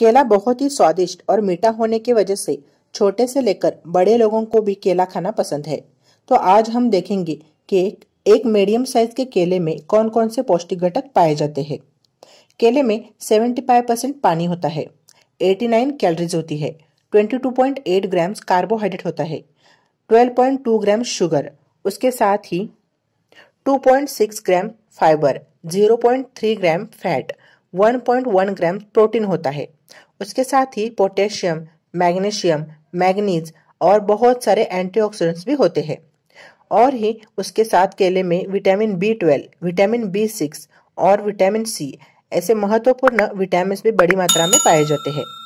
केला बहुत ही स्वादिष्ट और मीठा होने की वजह से छोटे से लेकर बड़े लोगों को भी केला खाना पसंद है तो आज हम देखेंगे कि एक मीडियम साइज के केले में कौन कौन से पौष्टिक घटक पाए जाते हैं केले में 75 परसेंट पानी होता है 89 कैलोरीज होती है 22.8 ग्राम्स कार्बोहाइड्रेट होता है 12.2 ग्राम शुगर उसके साथ ही 2.6 gram fibre 0.3 gram fat 1.1 gram protein होता है उसके साथ ही पोटेशियम मैग्नीशियम मैग्नीज और बहुत सारे एंटीऑक्सीडेंट्स भी होते हैं और ही उसके साथ केले में vitamin B twelve vitamin B six और विटामिन सी ऐसे महत्वपूर्ण विटामिन भी बड़ी मात्रा में पाए जाते हैं